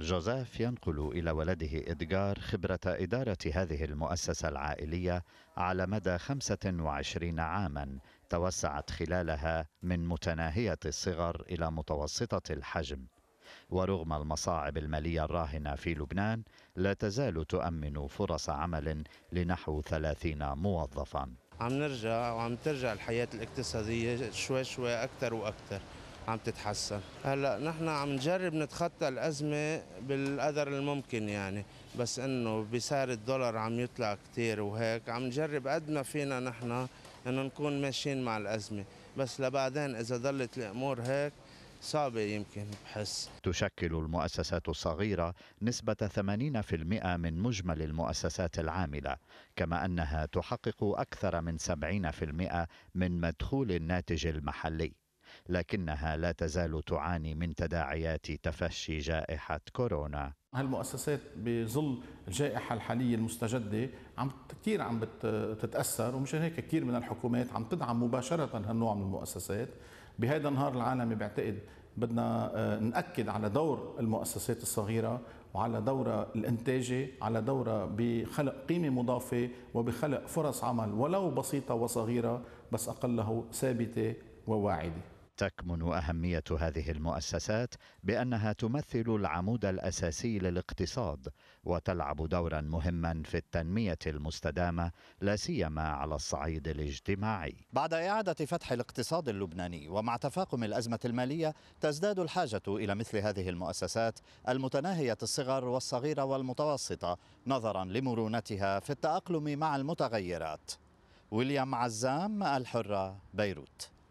جوزيف ينقل إلى ولده إدغار خبرة إدارة هذه المؤسسة العائلية على مدى 25 عاما توسعت خلالها من متناهية الصغر إلى متوسطة الحجم ورغم المصاعب المالية الراهنة في لبنان لا تزال تؤمن فرص عمل لنحو 30 موظفا عم نرجع وعم ترجع الحياة الاقتصادية شوي شوي أكثر وأكثر عم تتحسن هلا نحن عم نجرب نتخطى الازمه بالقدر الممكن يعني بس انه بسعر الدولار عم يطلع كثير وهيك عم نجرب قد ما فينا نحن انه نكون ماشيين مع الازمه بس لبعدين اذا ضلت الامور هيك صعبة يمكن بحس تشكل المؤسسات الصغيرة نسبة 80% من مجمل المؤسسات العاملة كما أنها تحقق أكثر من 70% من مدخول الناتج المحلي لكنها لا تزال تعاني من تداعيات تفشي جائحة كورونا هالمؤسسات بظل الجائحة الحالية المستجدة عم كثير عم بتتأثر ومشان هيك كثير من الحكومات عم تدعم مباشرة هالنوع من المؤسسات بهذا النهار العالمي بعتقد بدنا آه، نأكد على دور المؤسسات الصغيرة وعلى دورها الإنتاجي على دورها بخلق قيمة مضافة وبخلق فرص عمل ولو بسيطة وصغيرة بس أقله ثابتة وواعدة تكمن اهميه هذه المؤسسات بانها تمثل العمود الاساسي للاقتصاد وتلعب دورا مهما في التنميه المستدامه لا سيما على الصعيد الاجتماعي. بعد اعاده فتح الاقتصاد اللبناني ومع تفاقم الازمه الماليه تزداد الحاجه الى مثل هذه المؤسسات المتناهيه الصغر والصغيره والمتوسطه نظرا لمرونتها في التاقلم مع المتغيرات. ويليام عزام الحره بيروت